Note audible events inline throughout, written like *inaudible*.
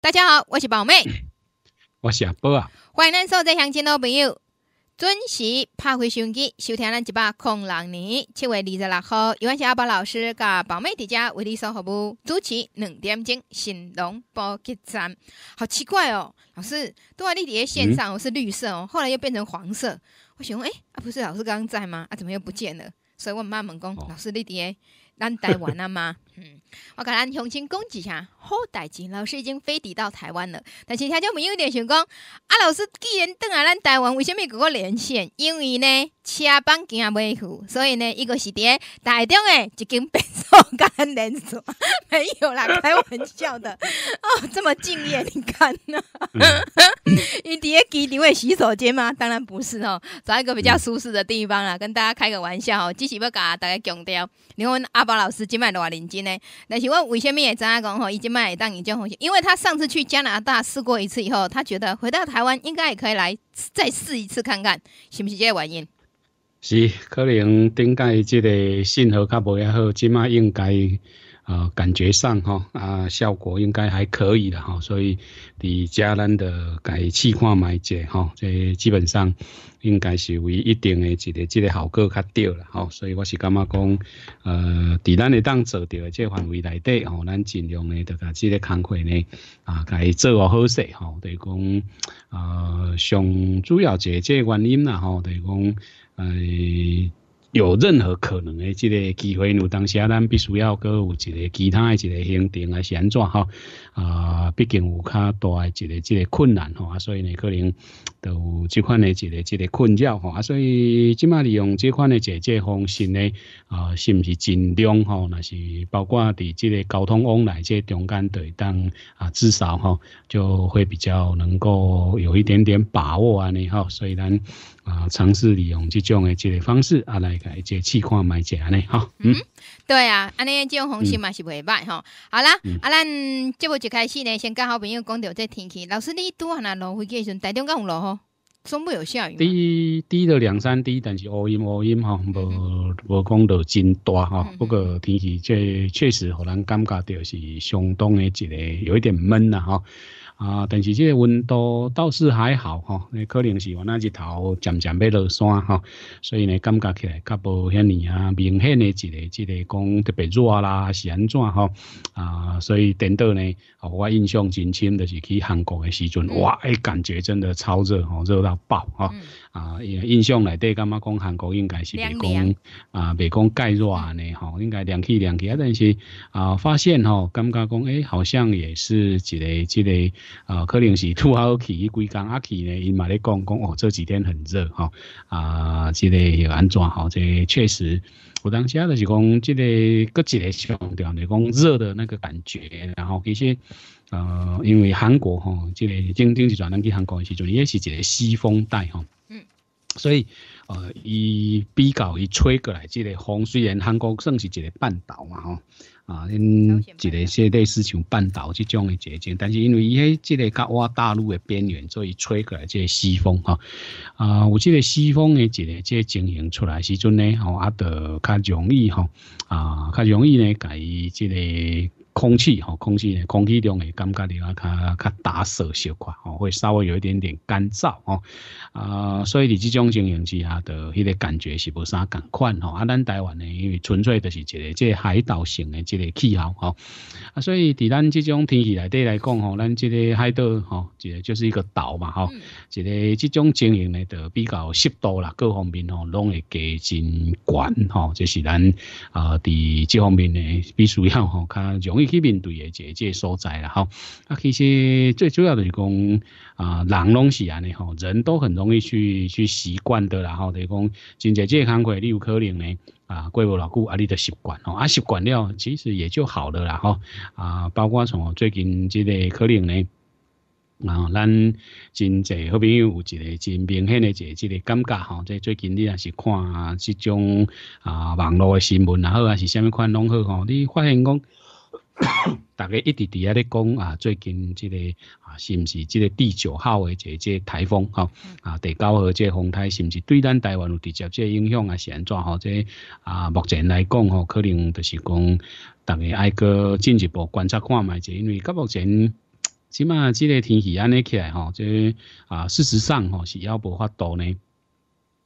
大家好，我是宝妹，*coughs* 我是阿波啊，欢迎恁收在相亲的朋友准时拍回手机收听咱一百空狼年七月二十六号，有请阿波老师甲宝妹在家为你守护，主持两点钟新农播节站，好奇怪哦，老师都在你底下线上，我是绿色哦，后来又变成黄色，我想问，哎，不是老师刚刚在吗？啊，怎么又不见了？所以问阿猛工老师，你底下咱待完了吗？嗯，我甲咱重新讲一下好代志，老师已经飞抵到台湾了，但是听讲没有点想讲。啊，老师既然登来咱台湾，为什么给我连线？因为呢，车班今阿未赴，所以呢，一个是点台中诶，间别墅甲咱连锁，*laughs* 没有啦，开玩笑的哦，这么敬业，你看呢？伊伫接机丢在洗手间吗？当然不是哦，找一个比较舒适的地方啊，跟大家开个玩笑哦。只是要甲大家强调，你看阿宝老师今晚偌认真但是我为什么也知样讲？吼，伊即卖当已经红鞋，因为他上次去加拿大试过一次以后，他觉得回到台湾应该也可以来再试一次看看是不是这原因？是，可能顶届这个信号较无遐好，即马应该。呃，感觉上哈啊，效果应该还可以的哈，所以，你家人的改气化买者哈，这基本上应该是为一定的这个这个效果较掉了哈，所以我是感觉讲，呃，在咱会当做的这范围内底哦，咱尽量的都把这个的开呢，啊，该做好好势哈，对讲，呃，上主要一个这原因啦哈，对讲，哎。有任何可能的这个机会，有当下咱必须要搁有一个其他的一个行程来安怎哈啊，毕竟有较大的一个这个困难吼、啊，所以呢可能都有这款的一个这个困扰吼、啊，所以即码利用这款的解决方式呢啊，是不是尽量吼，那是包括伫这个交通往来这中间对当啊，至少哈就会比较能够有一点点把握安尼哈，以咱啊，尝试利用这种的这个方式啊，来解个气看买食呢哈。嗯，对啊，安尼这种方式嘛是袂歹哈。好啦，啊咱这部一开始呢，先跟好朋友讲掉这天气。老师，你拄啊那落飞机时阵，台中敢有落吼？中部有下雨滴滴了两三滴，但是乌阴乌阴哈，无无讲都真大哈。不过天气这确实让人感觉到是相当的这个有一点闷了哈。啊，但是这个温度倒是还好哈，你可能是我那日头渐渐要落山哈，所以呢，感觉起来较无遐尼啊，明显的一个一个讲特别热啦，是安怎哈？啊，所以等到呢，我印象真深，就是去韩国的时阵，哇，哎，感觉真的超热哦，热到爆啊！啊，印象内底，感觉讲韩国应该是没讲啊，没讲盖热尼吼，应该凉气凉气啊，但是啊，发现吼，感觉讲，诶，好像也是一个，一个啊，可能是土耳其归工阿奇呢，因嘛咧讲讲哦，这几天很热吼，啊，这个也安怎吼？这确实。我当时就是讲，这个各一个强调，就讲热的那个感觉。然后其实，呃，因为韩国哈，这个经经济转登去韩国的时阵，也是一个西风带哈。嗯。所以，呃，伊比较伊吹过来这个风，虽然韩国算是一个半岛嘛，吼。啊，因一个些类似像半岛即种的结晶，但是因为伊迄即个甲我大陆的边缘，所以吹过来即个西风哈。啊，有即个西风的一个即个经营出来时阵呢，吼，也得较容易哈。啊，较容易呢，改即个。空气吼，空气空气中诶，感觉你外较较打湿小寡吼，会稍微有一点点干燥哦啊，所以你这种情形之下，的迄个感觉是无啥同款吼。啊，咱台湾呢，因为纯粹就是一个这海岛型的这个气候吼啊，所以伫咱这种天气内底来讲吼，咱这个海岛吼，一个就是一个岛嘛吼，一个这种情形呢，就比较湿度啦，各方面吼拢会加真管吼，就是咱啊，伫这方面呢，必须要吼较容易。去面对诶，这这所在了吼！啊，其实最主要的是讲啊，人拢是安尼吼，人都很容易去去习惯的啦，吼！就是讲，真侪个行会，你有可能呢啊，过无老久啊，你就习惯哦，啊，习惯了，其实也就好了啦，吼！啊，包括从最近即个可能呢啊，咱真济好朋友有一个真明显诶一个一个尴尬吼，即最近你也是看即种啊网络诶新闻，然后还是虾米款拢好吼，你发现讲。*coughs* 大家一直喺咧讲啊，最近即个啊，是不是即个第九号的这个即台风？吼啊第九号即风台，不是对咱台湾有直接即影响啊？安怎吼？即啊目前来讲吼，可能就是讲，大家爱个进一步观察看咪？即因为到目前起码即个天气安尼起来，吼，即啊事实上吼是要无法度呢。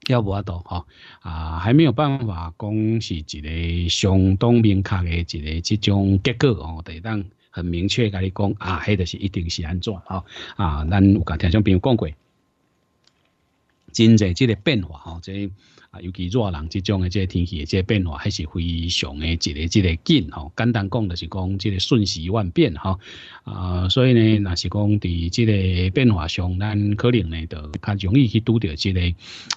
要不都哈啊，还没有办法讲是一个相当明确的一个这种结果哦。得旦很明确跟你讲啊，那就是一定是安怎哈啊，咱有跟听众朋友讲过，真侪这个变化哦，这。啊，尤其热人，这种的这天气，这变化还是非常的一个一个紧吼。简单讲，就是讲这个瞬息万变哈。啊，所以呢，那是讲在这个变化上，咱可能呢，就较容易去拄到这个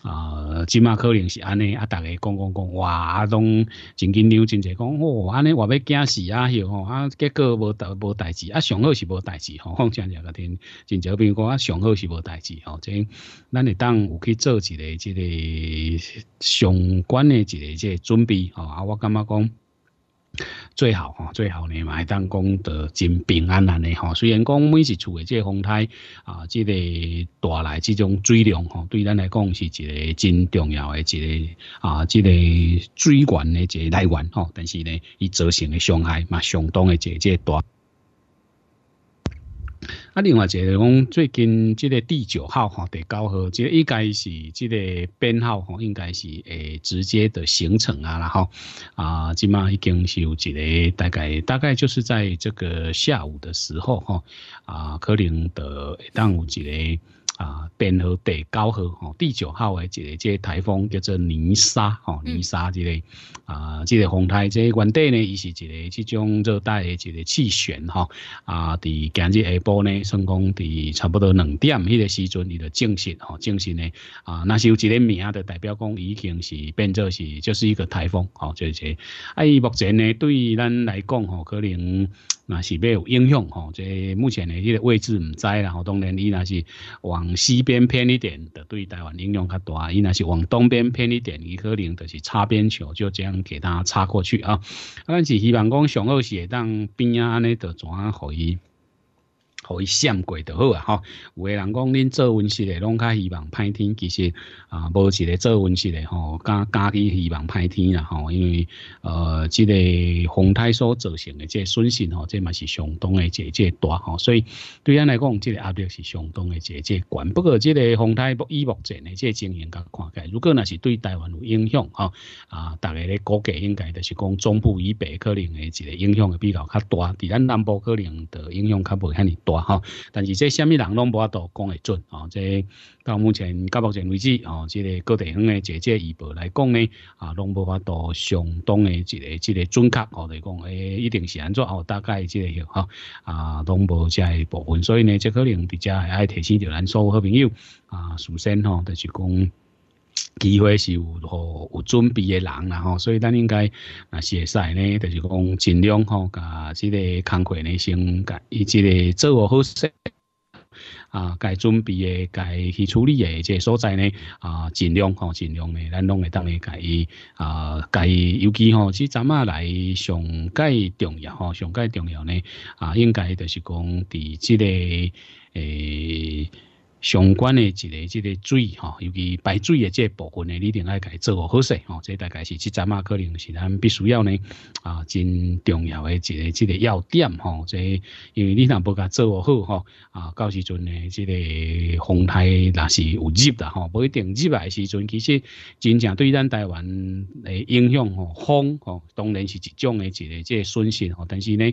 啊，起码可能是安尼啊。大家讲讲讲，哇，啊，拢真紧张，真济讲，哦，安尼我要惊死啊，吼啊，结果无得无代志啊，上好是无代志吼。讲真个个天，真济朋友讲啊，上好是无代志吼。即，咱会当有去做一个这个。相关的一个即准备吼，啊，我感觉讲最好吼，最好呢嘛，当讲得真平安安的吼。虽然讲每一处的即风台啊，即个带来即种水量吼，对咱来讲是一个真重要的一个啊，即个水源的一个来源吼。但是呢，伊造成的伤害嘛，相当的即即大。啊，另外一个讲，最近这个第九号哈，第九号，这个应该是这个编号哈，应该是诶，直接的行程啊，然后啊，今码已经是有一个大概，大概就是在这个下午的时候哈，啊，可能的当有一个。啊，编号第九号哦，第九号诶，一个即个台风叫做泥沙哦，泥沙即个啊，即个风台即原地呢，伊是一个即种热带一个气旋哈啊，伫今日下晡呢，成功伫差不多两点迄个时阵，伊就证实吼，证实呢啊，那是有一个名的代表讲，已经是变作是就是一个台风哦，就是即，哎，目前呢，对咱来讲哦，可能。那是要有影响吼，即目前的这个位置唔在啦，吼，当然伊那是往西边偏一点的对台湾影响较大，伊那是往东边偏一点，伊可能就是擦边球，就这样给他擦过去啊。但是希望讲上好是会当边啊，安尼的怎安回？可以闪过就好啊！吼，有个人讲恁做温室的，拢较希望拍天，其实啊，无一个做温室的吼，家家去希望拍天啦，吼，因为呃，即个风台所造成的这损失吼，这嘛是相当的，即个大吼。所以对咱来讲，即个压力是相当的，即个大。不过即个风台不预前的这情形，甲看来，如果若是对台湾有影响，吼啊，大家咧估计应该就是讲中部以北可能的一个影响比较较大，伫咱南部可能的影响较无遐尼大。哈，但是这什么人拢无法度讲得准啊？这到目前到目前为止啊，这个各地方的这这预报来讲呢啊，拢无法度相当的这个这个准确哦来讲，诶，一定是按怎哦，大概这个哈啊，拢无在部分，所以呢，这可能比较爱提醒着咱所有好朋友啊，首先吼，就是讲。机会是有吼有准备嘅人，啦吼，所以咱应该啊，写晒呢，就是讲尽量吼，甲即个工课呢先甲伊即个做嘅好势。啊，该准备诶该去处理即这所在呢啊，尽量吼，尽量呢，咱拢会当甲伊啊，伊尤其吼，即阵啊来上改重要吼，上改重要呢啊，应该就是讲伫即个诶。相关的一个、这个水哈，尤其排水的这部分呢，你一定要给做好好势哈。这大概是即阵啊，可能是咱必须要呢啊，真重要的一个、一个要点哈。这因为你若不给做好哈，啊，到时阵呢，这个风台那是有入的哈。不一定入来时阵，其实真正对咱台湾的影响哦，风哦，当然是一种的一个这损失哦，但是呢。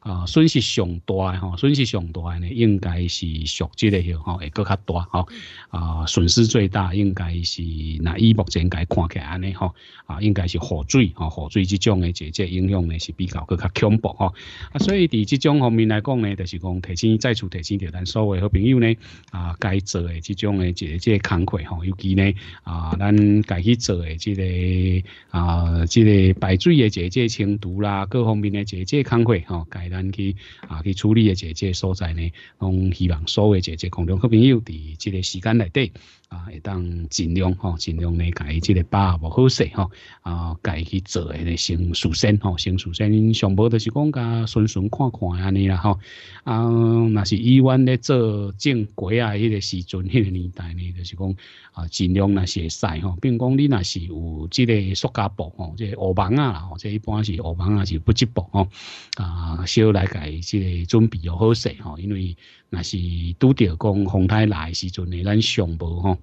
啊，损失上大吼，损失上大呢，应该是涉及的吼，会搁较大吼。啊，损失最大应该是那依目前该看起来安尼吼，啊，应该是洪水吼，洪水这种的这这影响呢是比较搁较恐怖吼。啊，所以伫这种方面来讲呢，就是讲提醒再次提醒着咱所有好朋友呢，啊，该做的这种的这这工课吼，尤其呢啊，咱家己做的即个啊即个排水的这这清堵啦，各方面的这这工课吼，该。去啊，去处理的这这所在呢，拢希望所有这空中好朋友伫这个时间内底啊，会当尽量吼，尽量呢改这个把握好势吼，啊，改去做呢先事身吼，先事先上部就是讲加顺顺看看安尼啦吼，啊，那是以往咧做正轨啊迄个时阵迄个年代呢，就是讲啊尽量那些晒吼，并讲你那是有这个塑胶布这即鹅棚啊，这一般是黑棚啊是不织布吼，啊。要来改，即个准备要好势吼，因为那是拄着讲洪台来时阵呢，咱上无吼，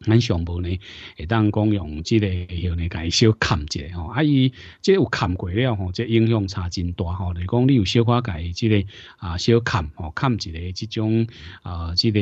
咱上无呢会当讲用即个，像呢改少砍者吼，啊伊即有砍过了吼，即影响差真大吼。你讲你有少寡改即个啊，小砍吼砍一个即种啊，即个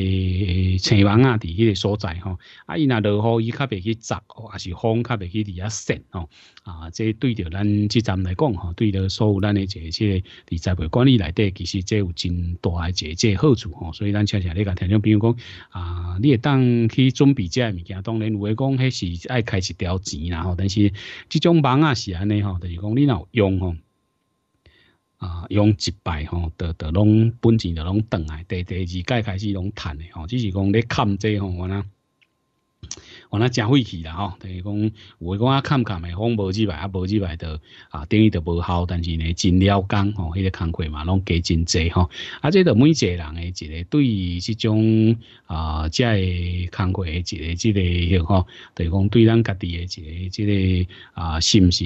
青芒啊，伫迄个所在吼，啊伊那落雨伊较别去砸哦，还是风较别去伫遐渗吼，啊，即对着咱即站来讲吼，对着所有咱的这一些理财管理内底，其实这有真大个这这好处吼。所以咱常常咧甲听众比如讲啊，你也当去准备这物件，当然有诶讲，迄是爱开始条钱然后，但是即种网啊是安尼吼，就是讲你若有用吼，啊用一摆吼，得得拢本钱，得拢赚来，第第二届开始拢赚的吼，只是讲你砍这吼，我呢。我那真费气啦吼，等于讲，我讲啊看看诶，讲无去白，啊无去白的，啊等于就无效，但是呢真了工吼，迄个工课嘛，拢加真济吼，啊，这个每一个人的一个对于这种啊，即个工课的一个这个，吼，等于讲对咱家己的一个这个啊，是不是？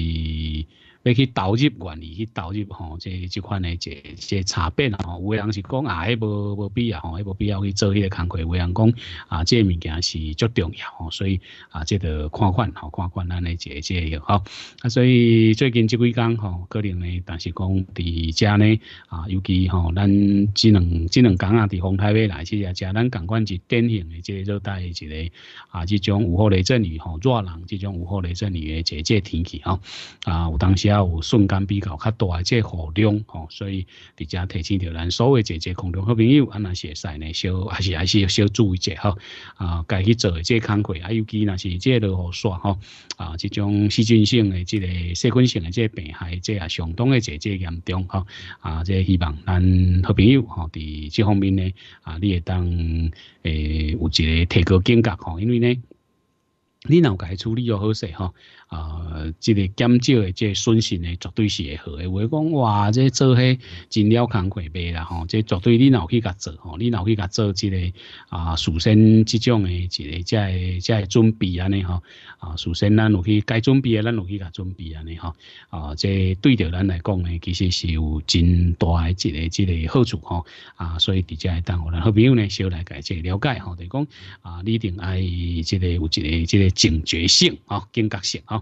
要去投入，愿意去投入吼，即即款诶，即即差别吼。有诶人是讲啊，迄无无必要吼，迄无必要去做迄个工课。有诶人讲啊，即物件是足重要吼，所以啊，即着看看吼，看看咱诶即即个吼。啊，所以最近即几工吼，可能呢，但是讲伫遮呢啊，尤其吼咱即两即两工啊，伫丰台尾来去啊，遮咱感关是典型诶，即做带一个啊，即种午后雷阵雨吼，热人即种午后雷阵雨诶，即即天气吼，啊，有当时啊。有瞬间比较较大个即个雨量吼，所以伫遮提醒着咱所有姐姐、空中好朋友安那些事呢，小还是还是要小注意一下吼。啊，该去做即个康轨，啊，尤其那是即个雨嗦吼。啊，即种细菌性诶、即个细菌性诶即个病害，即啊相当诶，即即严重吼。啊，即希望咱好朋友吼，伫即方面呢，啊，你会当诶有一个提高、警觉吼，因为呢，你脑该处理要好些吼。啊，即个减少诶，即个损失呢，绝对是会好诶。话讲哇，即做迄真了，工课未啦吼？即绝对你脑去甲做吼，你脑去甲做即个啊，事先即种诶，即个即即准备安尼吼啊，事先咱有去该准备诶，咱有去甲准备安尼吼啊，即对着咱来讲呢，其实是有真大诶，即个即个好处吼啊，所以伫遮会当互咱好朋友呢，小来甲即了解吼，等于讲啊，你一定爱即个有一个即个警觉性啊，警觉性啊。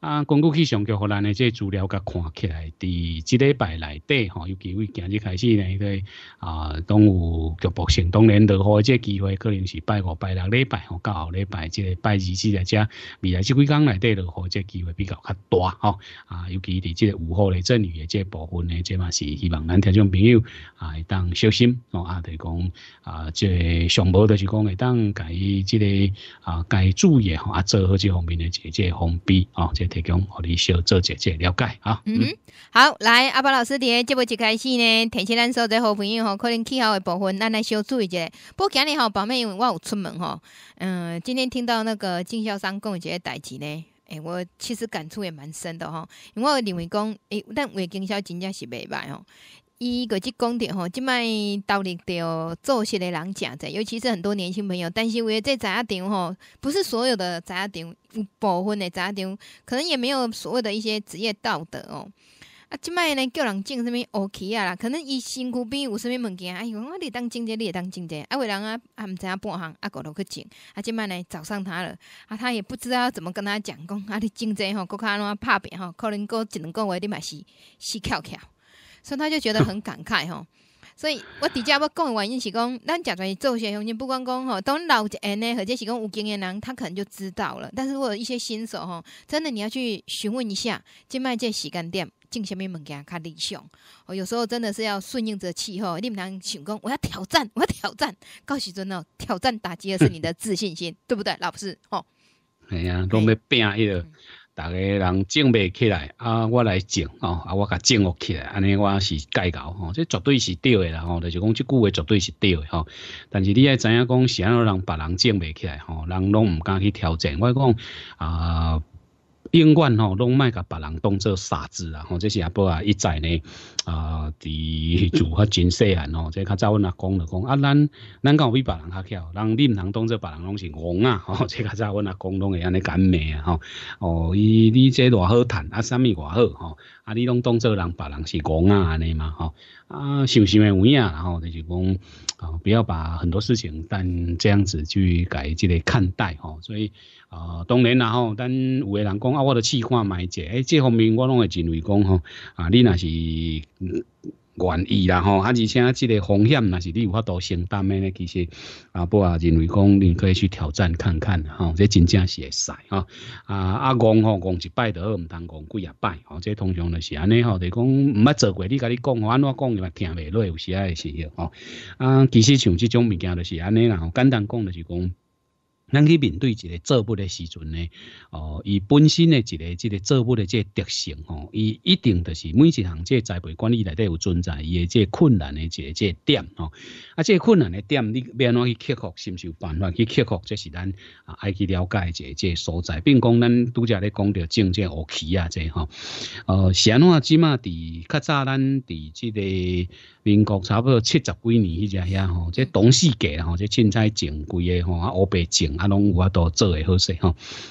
啊，根据气象局和咱的这资料，甲看起来，伫即礼拜内底吼，有机会今日开始呢，个啊，当有局部性当然落雨，这机会可能是拜五、拜六礼拜吼，到后礼拜即拜二、三来遮，未来即几工内底落雨，这机会比较较大吼。啊，尤其伫即午后的阵雨的这部分呢，即嘛是希望咱听众朋友啊，当小心哦。啊，对讲啊，即上无就是讲，当介即个啊，介注意吼，啊做好这方面的这这防备哦，即。提供互你小做姐姐了解啊。嗯，好，来阿宝老师，第节目一开始呢，提醒咱所在好朋友吼，可能气候的部分，咱来小注意一下。不过今日哈宝妹因为我有出门哈，嗯，今天听到那个经销商讲一些代志呢，诶，我其实感触也蛮深的哈，因为我认为讲诶、咱但为经销真正是袂歹哦。伊搁即讲着吼，即摆斗立着做些诶人诚者，尤其是很多年轻朋友。但是有诶这仔场吼，不是所有的仔场，部分的仔场可能也没有所谓的一些职业道德哦。啊，即摆呢叫人种这物 OK 啊，啦，可能伊身躯边有五物物件，哎，我你当种者，你也当种者，啊，有人啊，啊毋知影半项，啊，个落去种。啊，即摆呢找上他了，啊，他也不知道怎么跟他讲讲。啊，你种者吼，国安怎拍拼吼，可能过一两个月你嘛是死翘翘。所以他就觉得很感慨哦。*laughs* 所以我底下要讲的原因是讲，咱假装做些佣金不管讲吼，当老一辈呢或者是讲有经验人，他可能就知道了。但是如果一些新手哈，真的你要去询问一下，即卖这时间点。进下面门家较理想。哦，有时候真的是要顺应着气候。你们能想讲，我要挑战，我要挑战。到时阵呢，挑战打击的是你的自信心，对不对？老师？哦，哎呀，拢要拼一个。大家人整袂起来，啊，我来整哦，啊，我甲整落起来，安尼我是介绍吼，这绝对是对的啦，吼，就是讲这句话绝对是对的吼，但是你爱知影讲，安要让别人整袂起来，吼，人拢唔敢去调整。我讲啊。永远吼，拢卖甲别人当做傻子啊！吼，这是阿伯啊，一再呢，啊，伫做发真细汉吼，即较早阮阿公就讲，啊，咱咱有比别人较巧，人你唔通当做别人拢是戆啊！吼，即较早阮阿公拢会安尼讲骂啊！吼，哦，伊你这偌好谈啊，啥物偌好！吼，啊，你拢当作人别人是戆啊安尼嘛！吼，啊，想想诶有啊！然后就是讲，啊，不要把很多事情当这样子去改这个看待！吼，所以。哦，当然啦吼，咱有诶人讲啊，我着试看买者，诶，这方面我拢会认为讲吼，啊，你若是愿意啦吼，啊，而且即个风险若是你有法度承担的呢，其实啊，不啊，认为讲你可以去挑战看看吼，这真正是会使吼，啊啊，戆吼戆一摆好，唔通戆几啊摆吼，这通常就是安尼吼，就讲唔捌做过，你甲你讲吼，安怎讲伊嘛听袂落，有时啊是吼，啊，其实像这种物件就是安尼啦，简单讲就是讲。咱去面对一个作物的时阵呢，哦，伊本身的一个这个作物的这特性吼，伊一定就是每一项这栽培管理内底有存在伊的这困难的这个点哦，啊，这困难的点你变安去克服，是毋是有办法去克服？这是咱啊，爱去了解一个这所在，并讲咱拄只咧讲到政绩恶企啊，这吼哦，上话起码伫较早咱伫这个民国差不多七十几年迄只遐吼，这董事界吼，这凊彩正规个吼，啊，乌白整。啊，拢有啊度做诶，好势吼！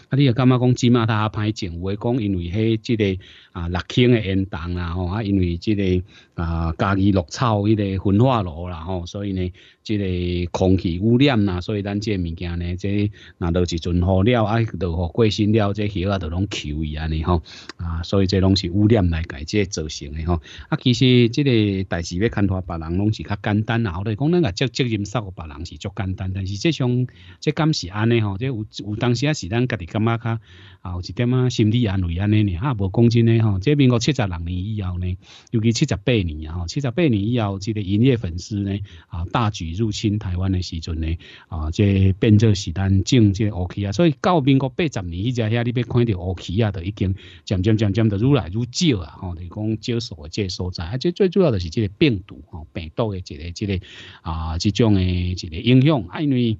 啊，你也感觉讲芝麻它啊歹种？有诶讲，因为迄即个啊，沥青诶烟档啦吼，啊，因为即个啊，家己落草迄个焚化炉啦吼，所以呢，即个空气污染啦，所以咱即物件呢，即那都一存好了，啊，都过新了，即鱼啊都拢臭伊安尼吼啊，所以即拢是污染来改即造成诶吼！啊，其实即个代志要看托别人，拢是较简单啦。我讲咱啊，做责任杀互别人是足简单，但是即种即感是安尼吼，即有有，当时啊是咱家己感觉较啊有一点啊心理安慰安尼呢，啊无讲真诶吼。即民国七十六年以后呢，尤其七十八年吼，七十八年以后，即个营业粉丝呢啊大举入侵台湾的时阵呢啊，即变作是咱政个 O K 啊。所以到民国八十年迄只遐，你要看到 O K 啊，都已经渐渐渐渐的愈来愈少啊，吼，就是讲少数的即个所在。啊，即最主要的就是即个病毒吼，病毒的一个即个啊，即种的一个影响，啊因为。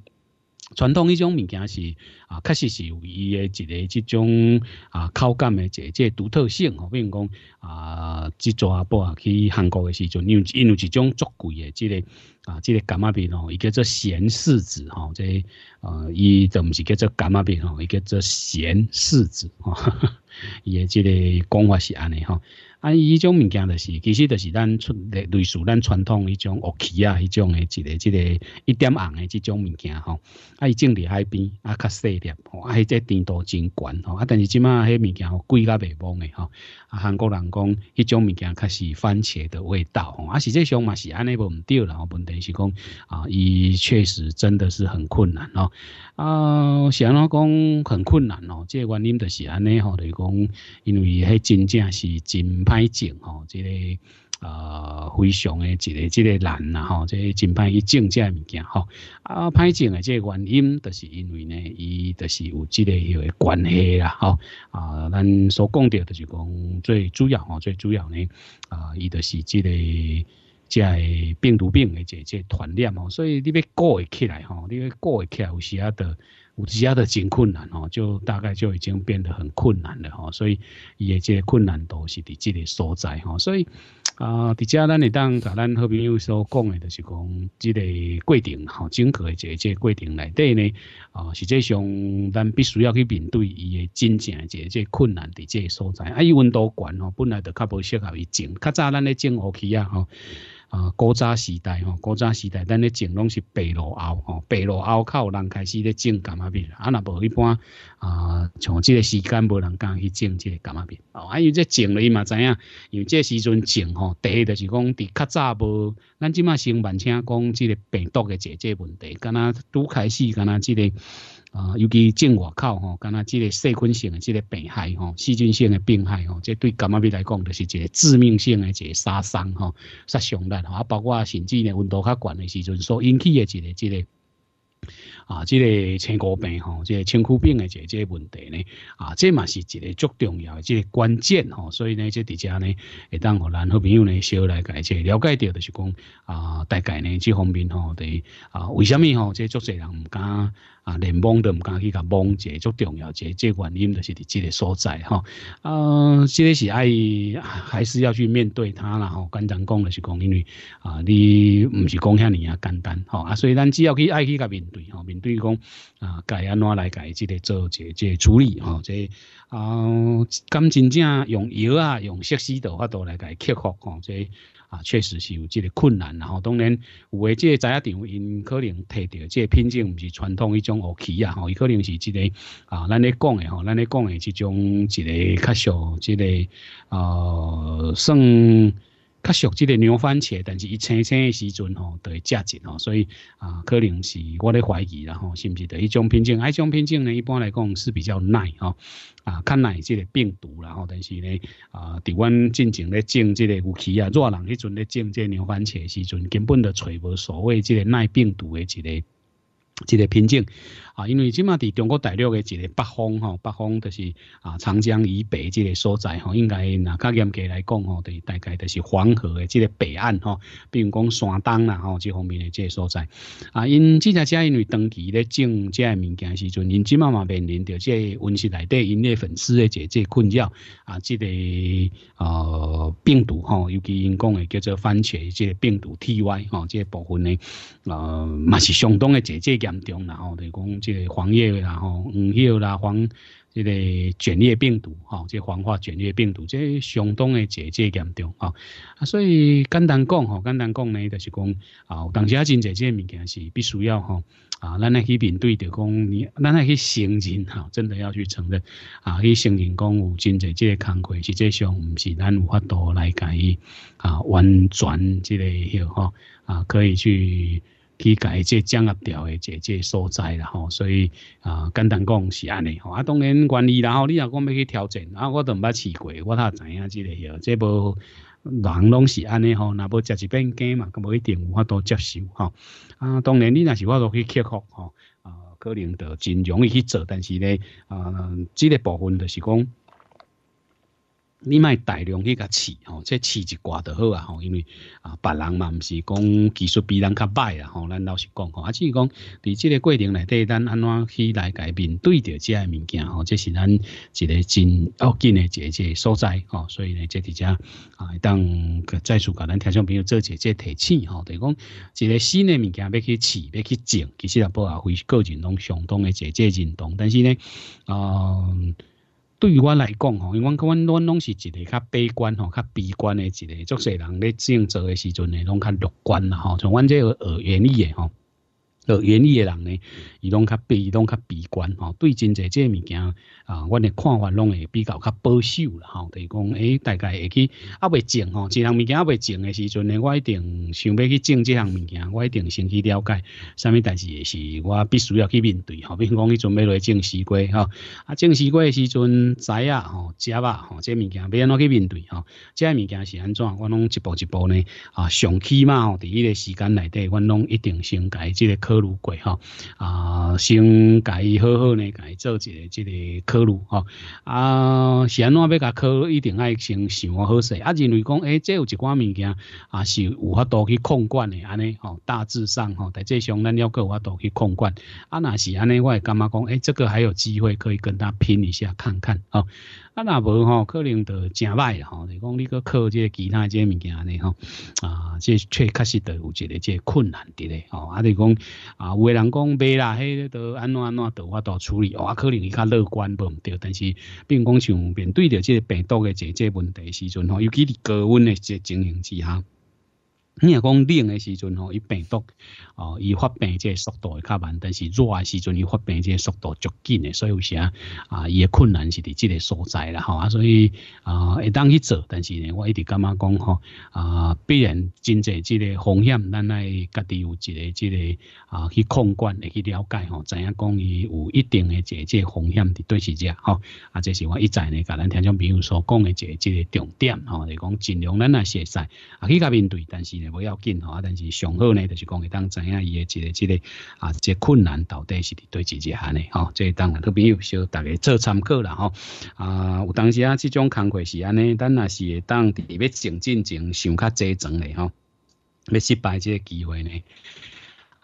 传统迄种物件是啊，确实是有伊诶一个即种啊口感诶一个即独特性吼，比如讲啊即做阿啊去韩国诶时阵，因因有一种足贵诶即个啊即个干妈饼哦，伊叫做咸柿子吼，即呃伊就毋是叫做干妈饼吼，伊叫做咸柿子，吼，伊诶即个讲法是安尼吼。啊，伊种物件就是，其实就是咱出类类似咱传统迄种乐器啊，迄种的一个一个一点红的这种物件吼。啊，伊种伫海边啊，较细粒，吼，啊，伊在甜度真悬吼。啊，但是即马迄物件吼贵甲袂帮的吼。啊，韩国人讲，迄种物件较是番茄的味道吼。啊，实际上嘛是安尼无唔对啦。吼，问题是讲，啊，伊确实真的是很困难哦。啊，想讲很困难哦，即个原因就是安尼吼，就是讲，因为迄真正是真歹种吼，即个呃非常的一个即个难啦吼，即个真歹去种这物件吼，啊，歹种的即个原因，就是因为呢，伊就是有即个迄个关系啦吼，啊，咱所讲的，就是讲最主要吼，最主要呢，啊，伊就是即个。即系病毒病诶，即即传染吼，所以你要过会起来吼，你要过会起来，有时啊，有时啊，的真困难吼，就大概就已经变得很困难了吼，所以伊诶即困难都是伫即个所在吼，所以啊，伫遮咱会当甲咱好朋友所讲诶，就是讲即个过程吼，整个诶即即过程内底呢，啊，实际上咱必须要去面对伊诶真正即即困难伫即个所在，啊，伊温度悬吼，本来著较无适合伊种，较早咱咧种起啊吼。啊，古早时代吼，古早时代，咱咧种拢是白露后吼，白露后靠人开始咧种柑仔病，啊那无一般啊，从这个时间无人敢去种这个柑仔病，哦，因为这种了嘛知影，因为这时阵种吼，第一就是讲，伫较早无，咱即嘛先闻请讲这个病毒嘅姐个问题，敢那拄开始敢那这个。啊，尤其真外口吼，刚才即个细菌性诶即个病害吼，细菌性诶病害吼，即对感冒病来讲，就是一个致命性诶一个杀伤吼、杀伤力，啊，包括甚至呢温度较悬诶时阵所引起诶一个即个啊，即个青果病吼，即个青枯病诶即个问题呢，啊，这嘛是一个足重要、即个关键吼，所以呢，即底下呢会当河咱好朋友呢小来解解，了解到就是讲啊，大概呢这方面吼，对啊，为虾米吼即足侪人唔敢？啊，联盟都唔敢去甲忙，这足重要，这这原因就是伫这个所在哈。呃，这个是爱还是要去面对它啦吼。刚单讲的是讲，因为啊，你唔是讲遐尔啊简单吼啊，所以咱只要去爱去甲面对吼，面对讲啊，该安怎来该这个做这这处理吼，这啊，敢真正用药啊，用设施的话都来甲克服吼，这。确实是有这个困难，然后当然有诶，即个知影场，因可能摕到即个品种，毋是传统一种乌茶啊，吼，伊可能是即个啊，咱咧讲诶吼，咱咧讲诶，即种一个较俗，即个呃，算。较熟即个牛番茄，但是一青青时阵吼，都会夹紧吼，所以啊，可能是我咧怀疑，然后是不是的一种品种？迄种品种呢，一般来讲是比较耐吼，啊，较耐即个病毒啦吼，但是呢，啊，伫阮进前咧种即个有期啊，热人迄阵咧种即个牛番茄时阵，根本的找无所谓即个耐病毒的一个，一个品种。啊，因为即马伫中国大陆嘅一个北方，吼，北方就是啊长江以北即个所在，吼，应该拿较严格来讲，吼，对，大概就是黄河嘅即个北岸，吼，比如讲山东啦，吼，这方面嘅即个所在，啊，因即只家因为长期咧种即个物件时阵，因即慢嘛面临着即温室内底因嘅粉丝嘅一即困扰，啊，即个呃病毒，吼，尤其因讲嘅叫做番茄即个病毒 T Y，吼，即个部分呢，呃，嘛是相当嘅一即严重，啦吼，对讲。即黄叶啦、吼黄叶啦、黄即个卷叶病毒，吼即黄化卷叶病毒，即相当的，这这严重，吼啊！所以简单讲，吼简单讲呢，就是讲啊，当时真侪即个物件是必须要，吼啊，咱去面对，着讲你，咱去承认，吼真的要去承认啊，去承认讲有真侪即个工课，实际上唔是咱有法度来甲伊啊，完全即个许，吼啊，可以去。去解这掌握掉的这这所在啦吼，所以啊，简单讲是安尼吼。啊，当然管理，然后你若讲要去调整，啊，我都毋捌试过，我啊知影之个个，这无人拢是安尼吼，若要食一变价嘛，佮无一定有法度接受吼。啊，当然你若是我都去克服吼，啊，可能就真容易去做，但是呢，啊，这个部分就是讲。你卖大量去甲饲吼，即饲一寡就好啊吼，因为啊，别人嘛唔是讲技术比咱较歹啊吼，咱老实讲吼，啊，只是讲伫即个过程内底，咱安怎去来改变对着即个物件吼，这是咱一个真要紧诶一个一个所在吼，所以呢，即伫遮啊，当再次甲咱听众朋友做一个即提醒吼，等于讲一个新诶物件要去饲要去种，其实也无啊，非个人拢相当诶一个即认同，但是呢，嗯。对于我来讲吼，因为阮、阮、拢是一个较悲观吼、较悲观的一个，做世人咧正做的时阵咧，拢较乐观啦吼。从阮这个而言吼。学园艺的人呢，伊拢较悲，伊拢较悲观吼。对真侪这物件啊，阮的看法拢会比较较保守啦吼。等是讲，哎，大家会去啊未种吼，即项物件啊未种的时阵呢，我一定想要去种即项物件，我一定先去了解。啥物代志是我必须要去面对吼。比如讲，你准备来种西瓜吼，啊，种西瓜的时阵，知啊吼，食吧吼，这物件要安怎去面对吼？这物件是安怎，我拢一步一步呢啊，上起码吼，伫迄个时间内底，我拢一定先解即个课。科鲁贵哈啊，先改好好呢，改做一个这个科鲁哈啊。安怎要甲科一定爱先想好势。啊，认为讲诶，这有一款物件啊，是有法度去控管的安尼吼，大致上吼，在这上咱要够有法度去控管。啊，那是安尼，我也感觉讲，诶，这个还有机会可以跟他拼一下看看啊。啊，若无吼，可能就真歹啦吼。你讲你搁靠这其他这物件呢吼，啊，这确确实得有一个这困难的嘞吼。啊，就讲啊，有个人讲买啦，迄个都安怎安怎，都法都处理。我可能伊较乐观无唔对，但是并讲像面对着这病毒的这这问题时阵吼，尤其是高温的这情形之下。你讲冷的时阵吼，伊病毒哦，伊发病这速度会较慢；，但是热的时阵，伊发病这速度足紧的，所以有时啊？伊诶困难是伫即个所在啦，吼啊！所以啊，会当去做，但是呢，我一直感觉讲吼啊？必然真济即个风险，咱来家己有一个即个啊去控管，会去了解吼，怎样讲伊有一定的这这风险，伫对时遮吼啊！这是我一再呢，甲咱听众朋友所讲的这即个重点吼，来讲尽量咱来学习，啊去甲面对，但是。也不要紧吼，但是上好呢，就是讲会当知影伊诶一个、一个啊，即困难到底是对自己何呢？吼，即当然都比有小，大家做参考啦吼。啊，有当时啊，这种工课是安尼，咱也是会当伫要前进前想较周全咧吼，要失败这个机会呢。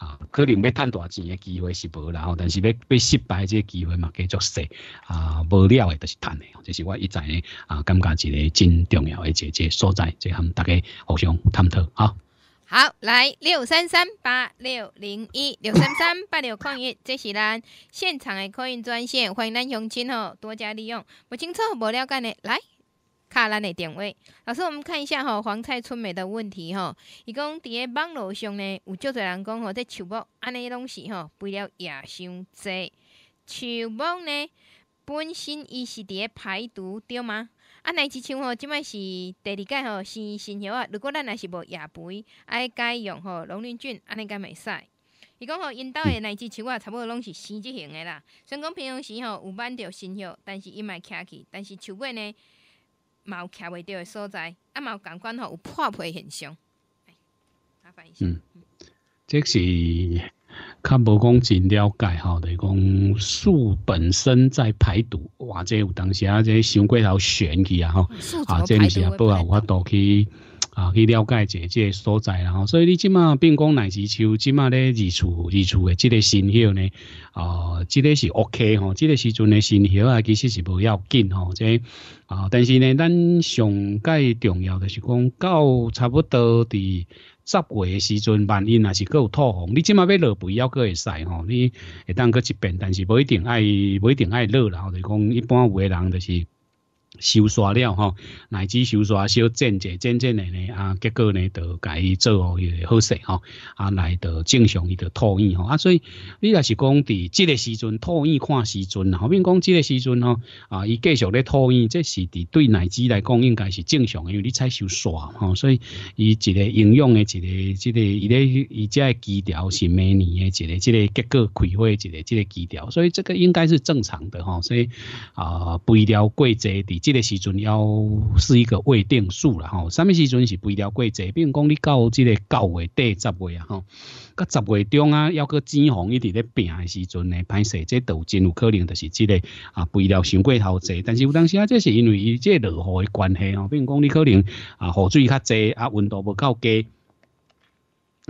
啊，可能要赚大钱的机会是无啦吼，但是要要失败，这机会嘛，继续说啊，无了的就是赚的，这是我以前啊，感觉一个真重要的一个一个所在，这项大家互相探讨啊。好，来六三三八六零一六三三八六杠一，这是咱现场的客运专线，欢迎咱乡亲哦，多加利用。不清楚、无了解的来。卡咱的电话。老师，我们看一下哦、黄菜春梅的问题哦，伊讲伫个网络上呢，有遮侪人讲吼，这树木安尼拢是吼，肥料野伤济。树木呢，本身伊是伫个排毒对吗？安尼只像吼，即摆是第二届吼，生新叶啊。如果咱若是无叶肥，爱改用吼龙鳞菌安尼甲袂使。伊讲吼，因兜的荔枝树啊，差不多拢是生即形的啦。虽然讲平常时吼有挽着新叶，但是伊嘛倚起，但是树尾呢？嘛有徛袂着诶所在，啊，嘛有感官吼有破皮现象。麻烦嗯，这是较无讲真了解吼，是讲树本身在排毒，或者有当时啊，这伤过条玄去啊吼，啊，这毋是啊，不然有法导去。啊，去了解一下这所在后所以你即嘛，并讲乃至秋，即嘛咧，日出日出的这个新号呢，啊，这个是 OK 吼，这个时阵的新号啊，其实是不要紧吼，这啊，但是呢，咱上界重要的，是讲到差不多伫十月的时阵，万一若是够透红，你即嘛要落肥，要个会使吼，你会当去一遍，但是不一定爱，不一定爱落啦，就是讲一般有个人就是。修刷了吼，奶汁修刷小渐者渐渐的呢啊，结果呢，就改做又好势吼，啊，来就正常，伊就吐咽吼啊，所以你若是讲伫这个时阵吐咽看时阵，后面讲这个时阵吼啊，伊继续咧吐咽，这是伫对奶至来讲应该是正常，因为你才修刷吼，所以伊一个应用的一个、一个、伊咧伊遮个基调是每年的、一个、即个结果开会、一个、这个基调，所以这个应该是正常的吼，所以啊，肥料贵济伫这。这个时阵要是一个未定数啦，吼，什么时阵是肥料过侪？比如讲你到这个九月、底十月啊，哈，十月中啊，要个脂红一直咧病的时阵呢，歹势这都真有可能就是这个啊，肥料上过头侪。但是有当时啊，这是因为伊这落雨的关系哦。比如讲你可能啊，雨水较侪啊，温度不够低。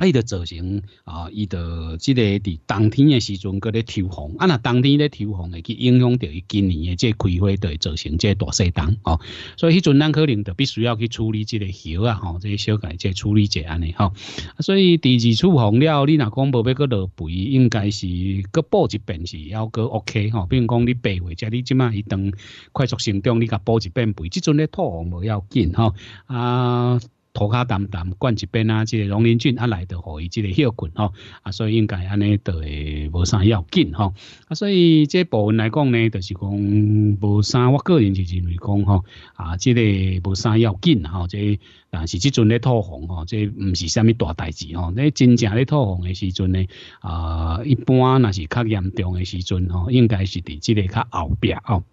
伊就造成啊，伊就即个伫冬天诶时阵，佮咧抽风啊。那冬天咧抽风会去影响到伊今年诶即开花，就会造成即大死东。哦。所以迄阵咱可能就必须要去处理即个叶啊，吼，即小概即处理一下尼吼。所以第二次防了，你若讲无要佮落肥，应该是佮补一遍是，要佮 OK 吼。比如讲你白话，即你即卖伊当快速生长，你甲补一遍肥，即阵咧土红无要紧吼啊。涂骹澹澹，灌一边啊，即个农林菌啊来的，互伊即个休困吼，啊，所以应该安尼都会无啥要紧吼，啊，所以即部分来讲呢，就是讲无啥，我个人就是认为讲吼，啊，即个无啥要紧吼，即但是即阵咧透红吼，即唔是啥物大代志吼，你真正咧透红的时阵呢，啊，一般那是较严重的时阵吼，应该是伫即个较后吼。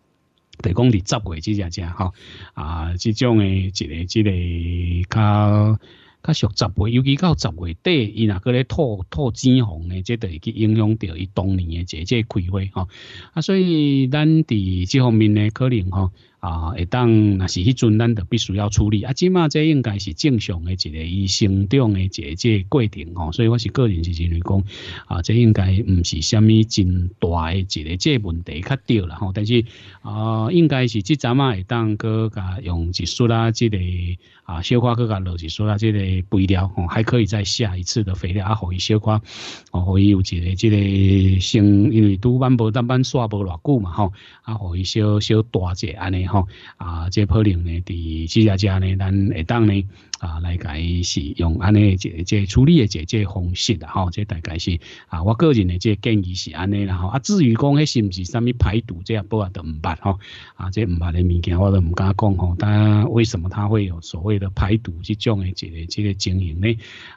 提供伫十月即只只吼，啊，即种诶，一个一个较较属十月，尤其到十月底，伊那个咧吐吐战红诶，即会去影响到伊当年诶一个即规吼，啊，所以咱伫这方面呢，可能吼。啊，会当那是迄阵咱的必须要处理啊，即嘛这应该是正常的一个伊生长的一个这过程吼，所以我是个人是认为讲啊，这应该唔是虾米真大一个这问题较着啦吼，但是啊，应该是即阵嘛会当个甲用技术啦，即个啊，小可个甲落技术啦，即个肥料吼还可以再下一次的肥料啊，可以小可，哦，可以有一个即个生，因为拄万步但万刷无偌久嘛吼，啊可以小小大者安尼。吼啊，这可能呢，这下家呢，咱会当呢啊，来改是用安尼这这处理的解解方式的吼，这大概是啊，我个人的这建议是安尼啦吼啊，至于讲迄是不是什么排毒这一波都唔办吼啊，这唔办的物件我都唔敢讲吼，但为什么他会有所谓的排毒这种的这个这个经营呢？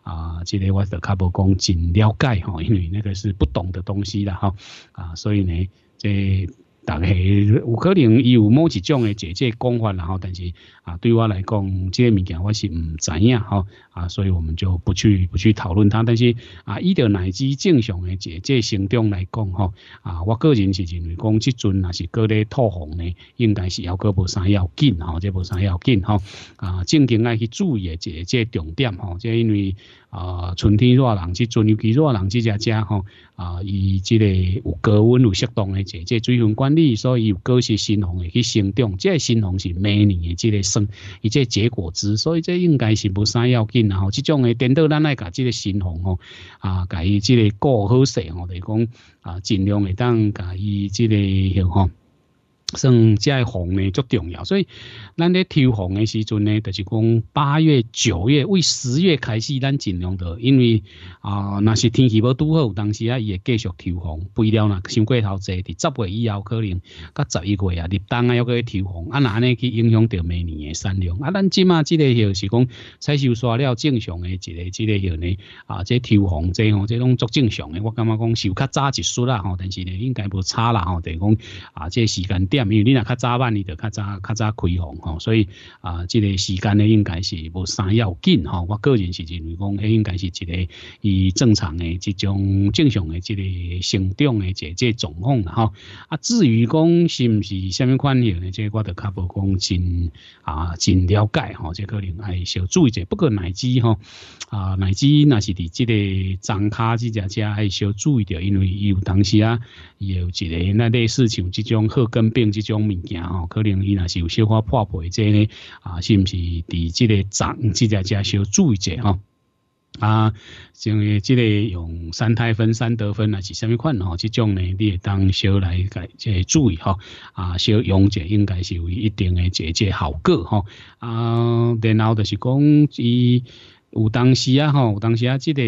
啊，这个我都较无讲真了解吼，因为那个是不懂的东西了哈啊，所以呢这。大概有可能伊有某一种的解这讲法，然后但是啊，对我来讲，这物件我是唔知影吼。啊，所以我们就不去不去讨论它，但是啊，依照乃至正常的一这行动来讲吼，啊，我个人是认为讲这阵啊是各咧套红呢，应该是要搁不啥要紧吼，这不啥要紧吼，啊，正经爱去注意的一这重点吼，这因为啊，春天热人这阵尤其热人这家家吼，啊，伊这个有高温有适当的即这水分管理，所以有各式新红的去生长，这新红是每年的这个生，以及结果子，所以这应该是不啥要紧。然后，即种诶颠倒咱来搞即个新房吼，啊，搞伊即个过好势吼，来讲啊，尽量会当搞伊即个，吼。即遮红呢足重要，所以咱咧抽红嘅时阵呢，就是讲八月、九月为十月开始，咱尽量到，因为啊，那是天气无拄好，有当时啊，伊会继续抽红，肥了呐，伤过头侪，伫十月以后可能到十一月啊，立冬啊，要佫抽红，啊，那呢去影响到明年嘅产量。啊，咱今嘛，即个就是讲采收刷了正常嘅一个，即个许呢啊，即抽红，即吼，即拢足正常嘅。我感觉讲是有较早一出啦，吼，但是呢，应该无差啦，吼，等于讲啊，即时间点。没有，你若较早办，你就较早较早开放吼，所以啊，即个时间呢应该是无啥要紧吼。我个人是认为讲，应该是一个以正常的、即种正常的一个生长的这这状况啦吼。啊，至于讲是毋是什么款样呢？这我得较无讲真啊，真了解吼。这可能爱小注意者，不过奶鸡吼啊奶鸡那是伫即个张卡即只只爱小注意着，因为伊有当时啊，也有一个那类似像即种贺根病。这种物件吼，可能伊那是有小可破皮，者呢啊，是不是？伫这个长，即家家小注意者吼啊，因为即个用三胎分三得分，啊，是虾米款吼？即种呢，你也当小来改即注意吼啊，小用者应该是有一定的姐姐好过吼啊。然后就是讲伊。有当时啊，吼，有当时啊，即个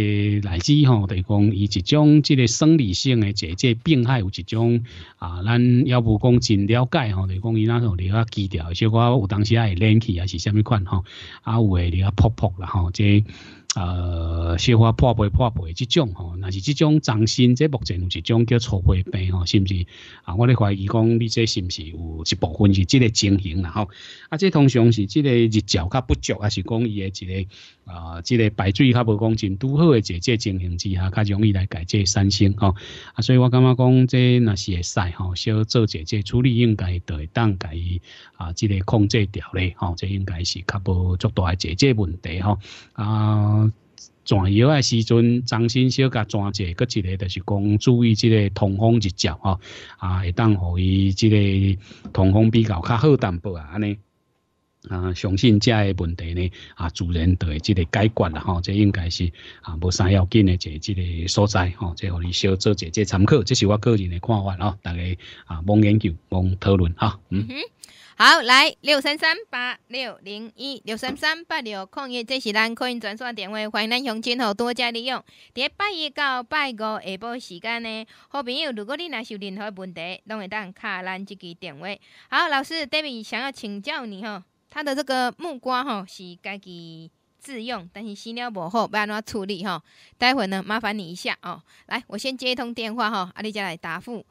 来自吼，就是讲，伊一种即个生理性的即即病害，有一种啊，咱要不讲真了解吼，就是讲伊那种你较机调，小可有当时啊会冷气啊是啥物款吼，啊，有诶比较泼泼啦吼，这。呃，消化破皮破溃这种吼，那是这种脏心，这目前有一种叫错配病吼，是不是？啊，我咧怀疑讲，你这是不是有一部分是这个情形啦？吼，啊，这通常是这个日照较不足，还是讲伊的这个呃，这个排水较无讲真拄好的解解情形之下，较容易来解这三星吼。啊，所以我感觉讲这那是会使吼，小做解解处理，应该就会当解啊，这个控制掉咧吼，这应该是较无足大的解解问题吼啊。转窑的时阵，张先小甲专家搁一个就是讲，注意这个通风日照吼，啊，会当互伊这个通风比较较好淡薄啊，安尼，啊，相信这个问题呢，啊，主人都会这个解决啦吼，这应该是啊，无啥要紧的，即个所在吼，这互你小做一即参考，这是我个人的看法哦，大家啊，望研究，望讨论哈，嗯哼。好，来六三三八六零一六三三八六空一，这是咱可以转线电话，欢迎咱乡亲吼多加利用。第八一到拜五下晡时间呢，好朋友，如果你是有任何问题，拢会当卡咱即支电话。好，老师，对面想要请教你吼，他的这个木瓜吼是家己自用，但是洗了无好，不知怎处理吼。待会呢，麻烦你一下哦。来，我先接一通电话哈，阿丽姐来答复。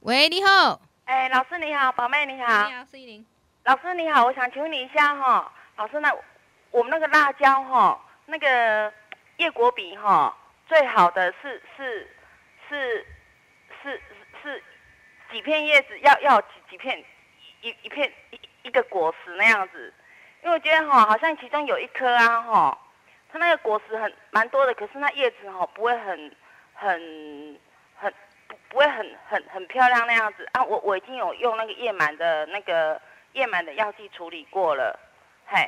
喂，你好。哎，老师你好，宝妹你好，你好，孙一玲。老师你好，我想请问你一下哈，老师那我们那个辣椒哈，那个叶果比哈，最好的是是是是是几片叶子要要几几片一一片一一个果实那样子，因为我觉得哈好像其中有一颗啊哈，它那个果实很蛮多的，可是那叶子哈不会很很很。我也很很很漂亮那样子啊，我我已经有用那个夜螨的那个夜螨的药剂处理过了，嘿。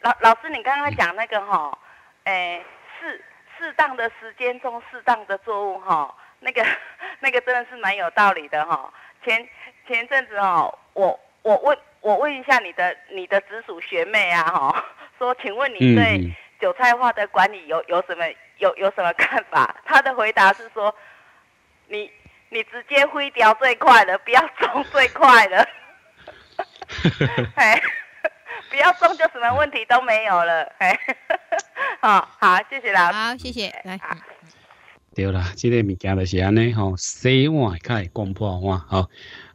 老老师，你刚刚讲那个哈，诶，适适当的时间种适当的作物哈，那个 *laughs* 那个真的是蛮有道理的哈。前前阵子哈，我我问，我问一下你的你的直属学妹啊哈，*laughs* 说，请问你对韭菜花的管理有有什么有有什么看法？她的回答是说，你。你直接挥掉最快的，不要中最快的，*laughs* 不要中就什么问题都没有了，哎，好，*laughs* 好，谢谢啦，好，谢谢，来，对啦，这个物件就是安尼吼，洗碗开光破碗吼。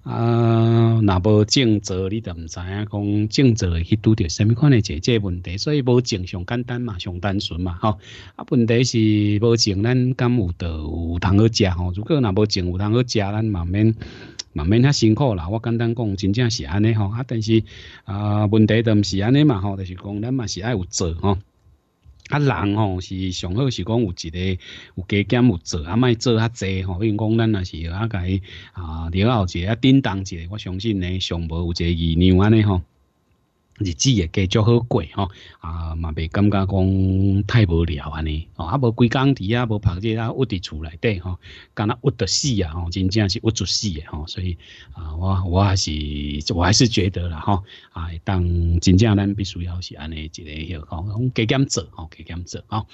啊，若无种坐，你都唔知影讲种会去拄着什么款诶？即这问题，所以无正上简单嘛，上单纯嘛，吼。啊，问题是无证咱敢有得有通好食吼？如果若无证有通好食，咱嘛免嘛免遐辛苦啦。我简单讲真正是安尼吼，啊，但是啊，问题都毋是安尼嘛吼，就是讲咱嘛是爱有坐吼。啊，人吼是上好是讲有一个有加减有做，啊，莫做较济吼，因为讲咱也是啊该啊了后一个啊，叮当一个，我相信呢上无有一个意念安尼吼。日子也加足好过吼，啊，嘛袂感觉讲太无聊安尼，啊，无规工伫啊，无曝日啊，捂伫厝内底吼，敢若捂得死啊，吼，真正是窝死诶吼，所以啊，我我还是我还是觉得啦吼，啊，当真正咱必须要是安尼一个迄吼，拢加减做，吼，加减做吼。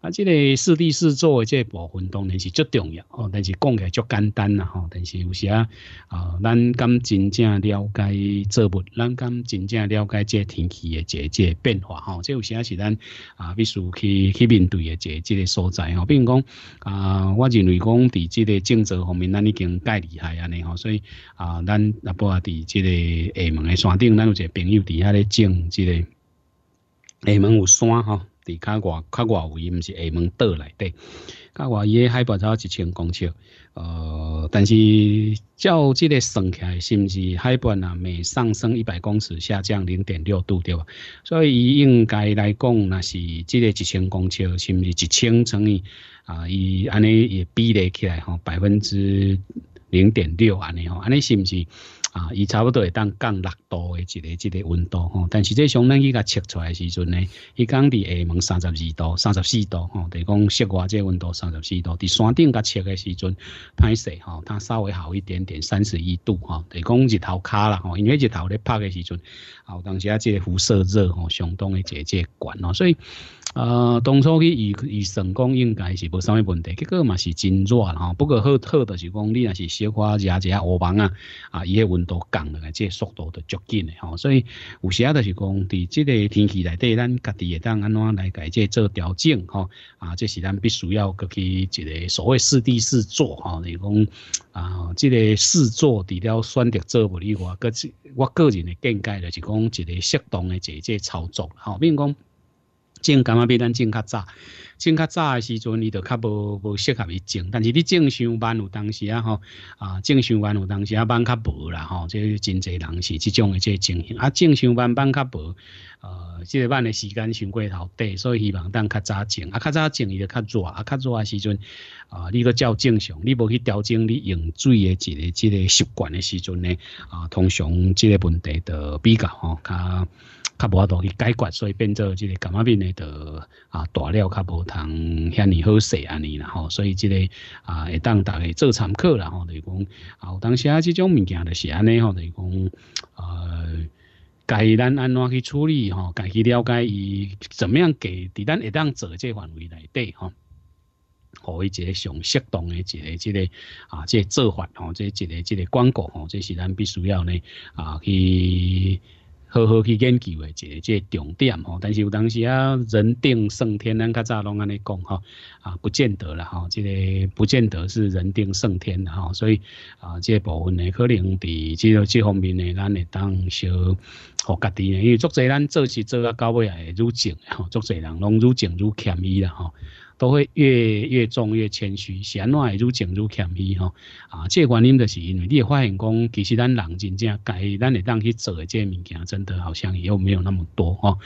啊，即个四地四做诶，即部分当然是足重要哦。但是讲起来足简单啦吼。但是有时啊，啊，咱敢真正了解作物，咱敢真正了解即个天气诶，即即变化吼。即有时啊，是咱啊，必须去去面对诶，即即个所在吼，比如讲啊，我认为讲伫即个政策方面，咱已经够厉害安尼吼。所以啊，咱啊不啊，伫即个厦门诶山顶，咱有一个朋友伫遐咧种即个厦门有山吼。伫较外较外围，毋是厦门岛内底。较外诶海拔才一千公尺，呃，但是照即个算起来，是毋是海拔啊？每上升一百公尺，下降零点六度，对吧？所以，伊应该来讲，那是即个一千公尺，是毋是一千乘以啊？伊安尼也比例起来，吼，百分之零点六安尼吼，安尼是毋是？啊，伊差不多会当降六度的一个一个温度吼，但是即相当于甲测出来时阵呢，伊讲伫厦门三十二度、三十四度吼，提讲室外即个温度三十四度，伫山顶甲测的时阵拍摄吼，它稍微好一点点，三十一度吼，提讲日头卡啦吼，因为日头咧拍的时阵，啊，当时啊即个辐射热吼相当的这这管咯，所以。啊，当初去预预成功应该是无啥物问题，结果嘛是真热啦。不过好好的是讲，你若是小可热一下房啊，啊，伊个温度降落来，即速度就足紧的吼。所以有时啊，就是讲，伫即个天气内底，咱家己会当安怎来改即做调整吼。啊，即是咱必须要去一个所谓试地试做吼，就是讲啊，即个试做除了选择做不哩话，个我个人的见解就是讲一个适当的一即操作，吼，比如讲。种感觉比咱种较早，种较早的时阵，伊就较无无适合去种。但是你种上班有当时啊吼，啊种上班有当时啊，版较无啦吼，即真济人是即种的这情形。啊，种上班版较无，呃，即个版的时间上过头短，所以希望等较早种。啊，较早种伊就较热，啊，较热的时阵，啊，你个照正常，你无去调整你用水的一个即个习惯的时阵呢，啊，通常即个问题就比较吼较。较无法度去解决，所以变做即个感冒病诶就啊大了，较无通遐尔好势安尼啦吼。所以即个啊会当大家做参考啦吼，就是讲啊有当时啊即种物件就是安尼吼，就是讲呃，该咱安怎去处理吼，该去了解伊怎么样给伫咱会当做即个范围内底吼，互伊一个上适当的一个即个啊即做法吼，即一个即个广告吼，这是咱必须要呢啊去。好好去研究诶，一个即个重点吼。但是有当时啊，人定胜天，咱较早拢安尼讲吼，啊，不见得啦吼。即个不见得是人定胜天的吼。所以啊，即部分诶，可能伫即个即方面诶，咱会当小学家己呢。因为做侪咱做事做啊到尾也会愈精，吼，做侪人拢愈精愈谦虚啦，吼。都会越越重越谦虚，贤话会愈精愈谦虚吼。啊，这原因就是因为，你会发现讲，其实咱人真正该咱会当去做的这些物件，真的好像又没有那么多吼。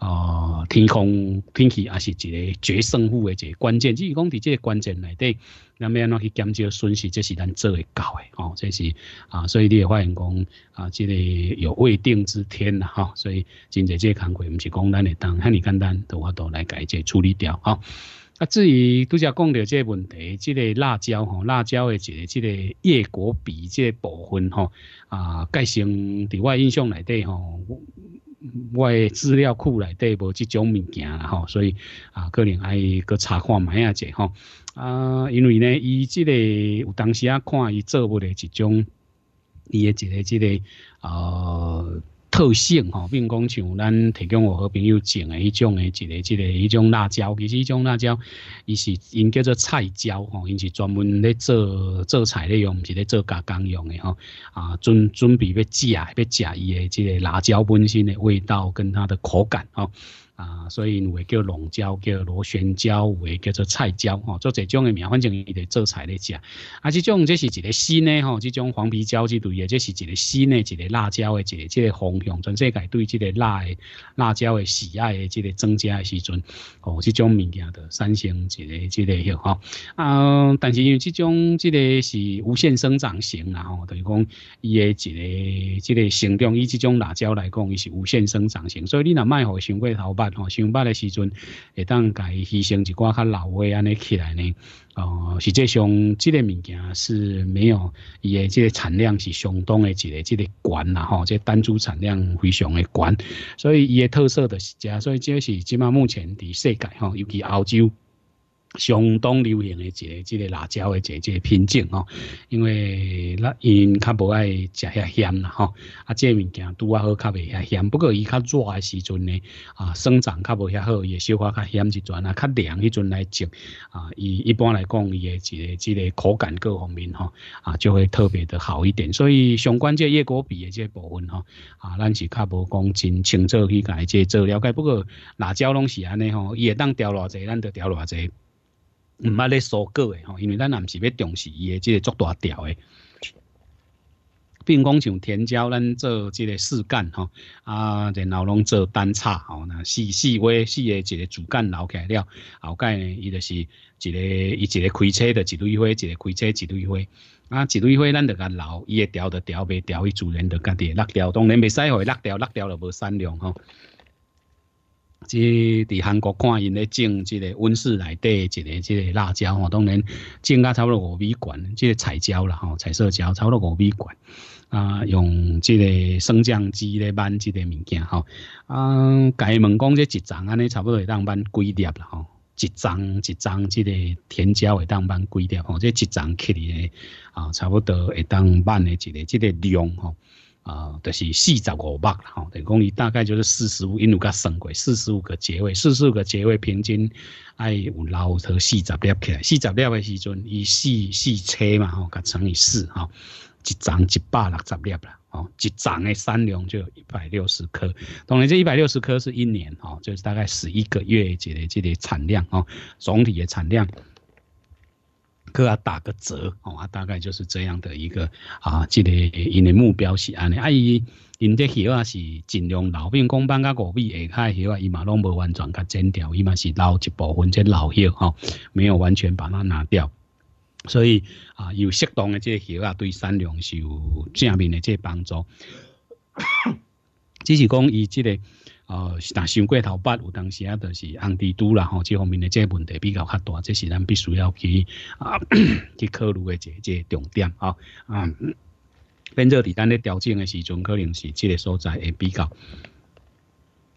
哦，天空天气也是一个决胜负的个关键。只是讲在这关键内底，那么怎去减少损失，这是咱做的到的哦。这是啊，所以你也发现讲啊，这个有未定之天啦哈。所以，真侪这坎亏唔是讲咱会当遐尼简单，都我都来解决处理掉哈。啊，至于都只讲了这问题，即个辣椒吼，辣椒的即个叶果比这部分吼，啊，改成在我印象内底吼，我资料库内底无即种物件啦吼，所以啊，可能爱搁查看买下者吼，啊，因为呢，伊即个有当时啊看伊做过的一种，伊的一个即个呃。特性吼，并讲像咱提供我和朋友种诶一种诶一个一个一种辣椒，其实一种辣椒伊是因叫做菜椒吼，因是专门咧做做菜咧用，毋是咧做加工用诶吼。啊，准准备要食要食伊诶，这个辣椒本身诶味道跟它的口感吼。啊，所以有诶叫龙椒、叫螺旋椒，有诶叫做菜椒，吼，做这种嘅名，反正伊就做菜咧食。啊，这种这是一个新诶，吼，这种黄皮椒之对，诶，这是一个新诶，一个辣椒诶，一个即个方向，全世界对即个辣诶辣椒诶喜爱诶，即个增加诶时阵，哦，即种物件的三星一个、一个许吼。啊，但是因为即种即个是无限生长型啦，吼，等于讲伊诶一个即个成长以即种辣椒来讲，伊是无限生长型，所以你若卖好想过头把。哦，上捌的时阵，会当家己牺牲一寡较老的安尼起来呢，哦，实际上，即个物件是没有伊的即个产量是相当的，一个即个悬啦吼，即单株产量非常的悬，所以伊的特色的是啥？所以这是即码目前伫世界吼，尤其澳洲。相当流行诶一个即个辣椒个一个品种吼，因为那因较无爱食遐咸啦吼，啊，即物件拄啊好，较袂遐咸。不过伊较热诶时阵呢，啊，生长较无遐好，也消化较咸一转啊。较凉迄阵来种啊，伊一般来讲伊诶一个即个口感各方面吼啊，就会特别的好一点。所以相关即个果比诶即个部分吼啊，咱是较无讲真清楚去解即做了解。不过辣椒拢是安尼吼，伊会当调偌济，咱就调偌济。毋捌咧收购诶吼，因为咱也是要重视伊诶即个做大条诶。并讲像甜椒，咱做即个四干吼，啊，然后拢做单叉吼，那四四尾四个一个主干起来了，后盖呢伊就是一个伊一个开车的，一蕊花一个开车一蕊花，啊一蕊花咱就甲留，伊会调着调未调，伊主人就家己落掉，当然袂使互伊落掉，落掉就无产量吼。即伫韩国看因咧种即个温室内底一个即个辣椒吼，当然种啊差不多五米高，即个彩椒啦吼，彩色椒差不多五米高，啊用即个升降机咧搬即个物件吼，啊，家问讲即一丛安尼差不多会当搬几粒啦吼，一丛一丛即个甜椒会当搬几粒吼，即一丛起嚟啊，差不多会当搬的一个即个量吼。啊，就是四十五万吼、哈，等于讲，伊大概就是四十五，因为个算过四十五个节位，四十五个节位平均，爱有捞到四十粒起来，四十粒的时阵，伊四四车嘛，吼，佮乘以四哈，一长一百六十粒啦，哦，一长的三两就有一百六十颗，当然，这一百六十颗是一年哦，就是大概十一个月节个这个产量哦，总体的产量。去啊，打个折哦，啊，大概就是这样的一个啊，这个因的目标是安尼啊，伊因这药啊是尽量老病公班甲五米下开药啊，伊嘛拢无完全甲剪掉，伊嘛是留一部分这老药哈，没有完全把它拿掉，所以啊，有适当的这药啊，对三娘是有正面的这帮助，*coughs* 只是讲伊这个。哦，但收过头不，有当时啊，就是红地蛛啦，吼，这方面的这问题比较较大，这是咱必须要去啊 *coughs* 去考虑的这这重点啊啊，*coughs* 变做伫咱咧调整的时阵，可能是这个所在会比较。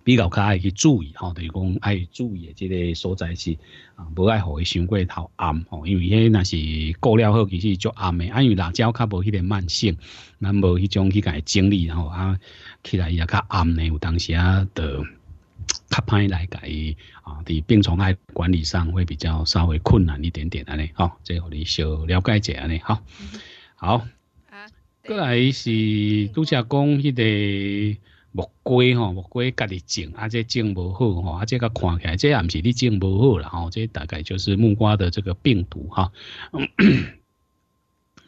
比较较爱去注意吼，著是讲爱注意的这个所在是啊，无爱互伊伤过头暗吼，因为迄那是过了后其实就暗的，因为辣椒较无迄个慢性，咱无迄种去个整理吼啊，起来伊也较暗诶。有当时啊著较歹来伊啊，伫病虫害管理上会比较稍微困难一点点安尼吼，即互你小了解者安尼吼，好，啊，过来是拄则讲迄个。木瓜吼，木瓜家己种，啊，这种无好吼，啊，这个看起来，这也不是你种无好啦吼，这大概就是木瓜的这个病毒哈。*coughs*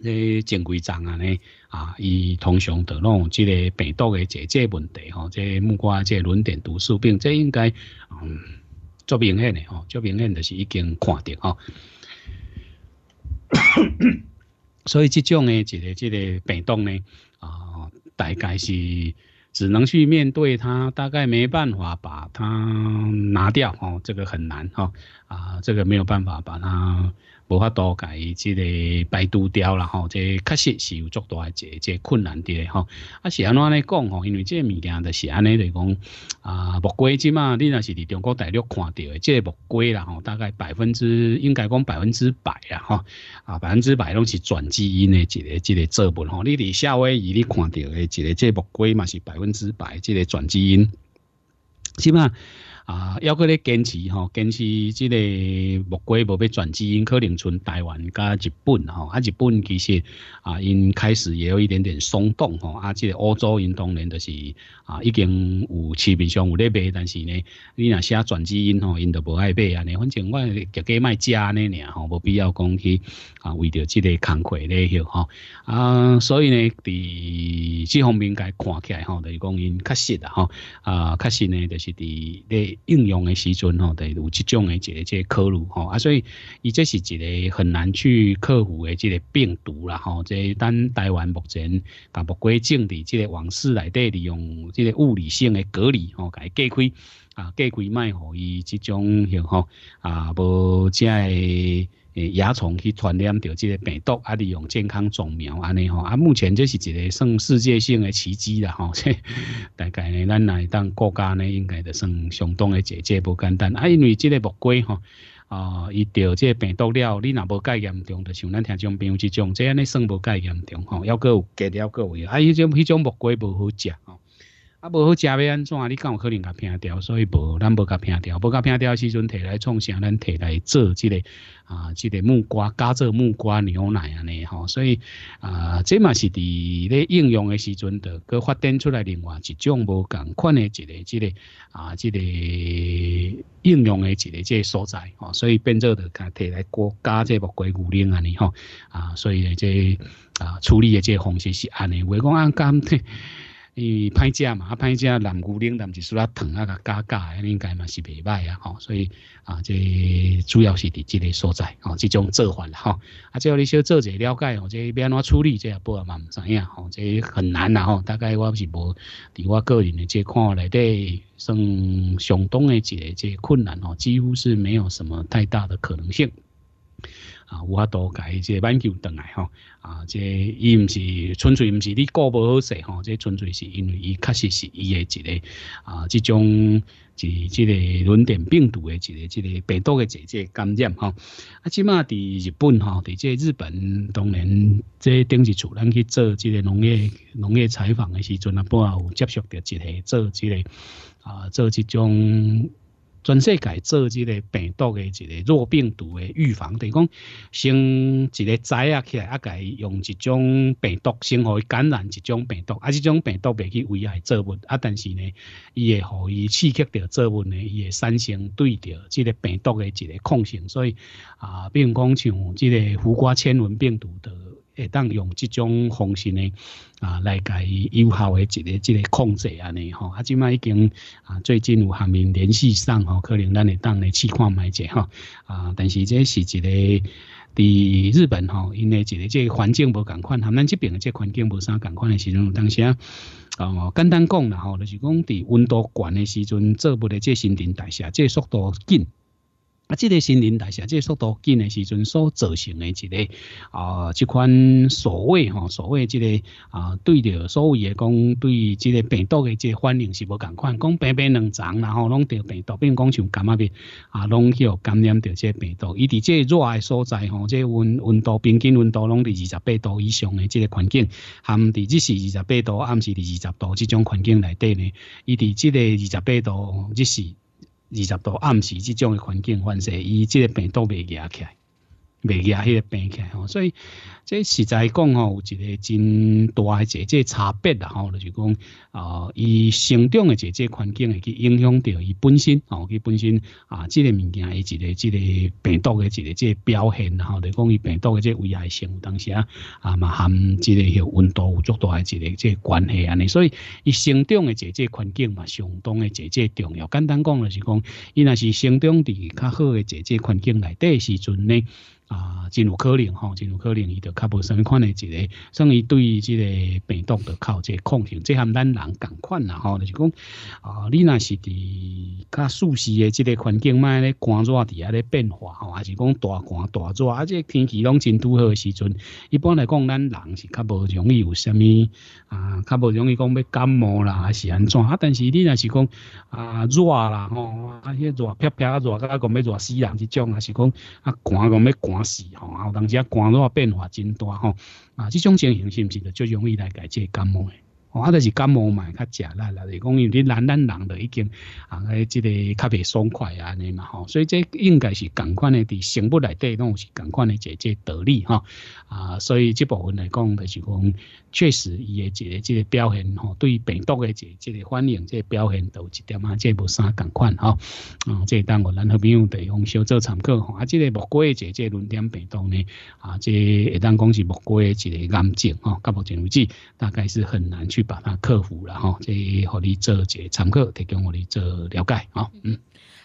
这正规章啊呢，啊，伊通常得弄即个病毒的这这问题吼，这木瓜这轮点毒素病，这应该，嗯，作明显诶吼，作明显的是已经看到吼。*coughs* 所以这种诶这个这个病毒呢，啊，大概是。只能去面对它，大概没办法把它拿掉哦，这个很难哈，啊，这个没有办法把它。无法多伊即个排除掉啦吼，即确实是有足大诶一个即困难伫咧吼。啊，是安怎咧讲吼？因为即物件都是安尼嚟讲啊，木瓜即嘛，你若是伫中国大陆看到诶，即木瓜啦吼，大概百分之应该讲百分之百啊吼啊，百分之百拢是转基因诶一个一个作物吼。你伫夏威夷你看到诶一个即木瓜嘛是百分之百即个转基因，是嘛？啊，要佫咧坚持吼，坚持即个木瓜无被转基因，可能存台湾加日本吼，啊，日本其实啊，因开始也有一点点松动吼，啊，即个欧洲因当然就是啊，已经有市面上有咧卖，但是呢，你若写转基因吼，因都无爱买啊，你反正我只给卖安呢尔吼，无必要讲去啊，为着即个工课咧吼，啊，所以呢，伫这方面该看起来吼，就是讲因确实啦吼，啊，确实呢，就是伫咧。应用的时阵吼，得有这种的这个、这个克鲁吼啊，所以，伊这是一个很难去克服的这个病毒啦吼。这，咱台湾目前把目规定的这个往事内底利用这个物理性的隔离吼，给隔开啊，隔开卖互伊这种吼吼啊，不再。诶，蚜虫去传染到这个病毒，啊，利用健康种苗安尼吼，啊，目前这是一个算世界性的奇迹啦吼。这 *laughs* 大概呢，咱来当国家呢，应该就算相当的济，这无简单。啊，因为这个木瓜吼，啊，伊钓这病毒了，你若无介严重，就像咱听种病即种，这安尼算无介严重吼，要搁有隔了各位。啊，伊种、迄种木瓜无好食。啊，无好食，未安怎？你敢有可能甲拼掉，所以无，咱无甲拼掉，无甲拼掉时阵摕来创啥？咱摕来做即个啊，即个木瓜加做木瓜牛奶安尼吼。所以啊，这嘛是伫咧应用的时阵的，佮发展出来另外一种无同款的一个即个啊，即个应用的一个即个所在吼。所以变做就佮摕来加加即个木瓜牛奶安尼吼啊。所以即啊处理的即个方式是安尼，为讲安咁。*laughs* 因为食嘛，啊，拍价南菇、灵兰一丝啦，糖啊甲加加，应该嘛是袂歹啊，吼，所以啊，这主要是伫即个所在，吼，即种做法啦，吼，啊，只要你小做者了解，哦，这安怎处理，这也不嘛唔知影，吼，这很难啦，吼，大概我是无，伫我个人的这看来的，算相当的一个这困难哦，几乎是没有什么太大的可能性。啊，有度多解，即个挽球登来吼，啊，即伊毋是纯粹毋是你顾无好势吼，即纯粹是因为伊确实是伊诶一个啊，即种是即个轮点病毒诶一个即个病毒个即个感染吼。啊，即嘛伫日本吼，伫即日本当然即政治处咱去做即个农业农业采访诶时阵啊，半也有接触着一个做即个啊，做即种。全世界做这个病毒的一个弱病毒的预防，等于讲先一个仔啊，起来啊，改用一种病毒，先伊感染一种病毒，啊，这种病毒未去危害作物，啊，但是呢，伊会互伊刺激到作物呢，伊会产生对着这个病毒的一个抗性，所以啊，比如讲像这个胡瓜千纹病毒的。会当用这种方式呢，啊，来伊有效的一个、一个控制安尼吼，啊，即卖已经啊，最近有下面联系上吼，可能咱会当来试看卖者吼啊，但是这是一个，伫日本吼，因为一个即环境无同款，含咱这边即环境无啥同款的时阵，当时啊，哦，简单讲啦吼，就是讲伫温度悬的时阵，做物的即新陈代谢，即速度紧。啊，即个新林代厦，即个速度紧诶时阵所造成诶一个啊，即款所谓吼，所谓即个啊，对着所谓诶讲，对即个病毒诶即个反应是无同款，讲平平两层，然后拢着病毒，并讲像感冒病啊，拢有感染着即个病毒。伊伫即个热诶所在吼，即温温度平均温度拢伫二十八度以上诶即个环境，含伫即是二十八度，暗时伫二十度即种环境内底呢，伊伫即个二十八度即是。二十度暗时，这种诶环境反射，伊即个病毒未起。来。未起迄个病起吼，所以即实在讲吼，有一个真大个姐姐差别啦吼，就是讲啊，伊成长个姐姐环境会去影响到伊本身吼，伊本身啊，即个物件伊一个即个病毒嘅一个个表现然后来讲伊病毒个危害性有当时啊啊嘛含即个许温度有足大嘅一个个关系安尼，所以伊成长个姐姐环境嘛相当个姐姐重要。简单讲就是讲，伊若是成长伫较好个姐姐环境内底时阵呢。啊，真有可能吼，真有可能，伊就较无相款诶一个，所以对于即个病毒，就靠一个控制，即项咱人共款啦吼，就是讲啊，你若是伫较舒适诶即个环境卖咧，寒热底下咧变化吼，还是讲大寒大热，啊，即天气拢真拄好诶时阵，一般来讲咱人是较无容易有虾米啊，较无容易讲要感冒啦，还是安怎？啊，但是你若是讲啊热啦吼，啊迄热啪啪啊热到讲要热死人即种，还是讲啊寒讲要寒。嘛死吼，啊，有当时啊寒热变化真大吼，啊，这种情形是不是就容易来解这感冒诶？我就是感冒嘛，较食啦啦，就讲因为你咱咱人都已经啊，即个较袂爽快啊，安尼嘛吼，所以这应该是同款的，伫生物内底拢是同款的，即即道理哈。啊，所以这部分来讲，就是讲确实，伊诶即个即个表现吼，对病毒诶即即个反应，即个表现都一点啊，即无啥同款哈。啊，即当我咱好朋友地方小做参考吼，啊，即个木瓜的即个论点病毒呢，啊，即会当讲是木瓜的一个癌症吼，到目前为止大概是很难去。把它克服了哈，这给你做些参考，提供我的做了解哈。嗯，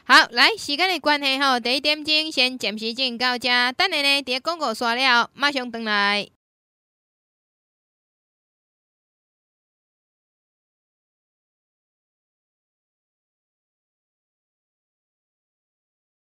好，来时间的关系哈，第一点钟先暂时进到这，等下呢，这个广告刷了，马上回来。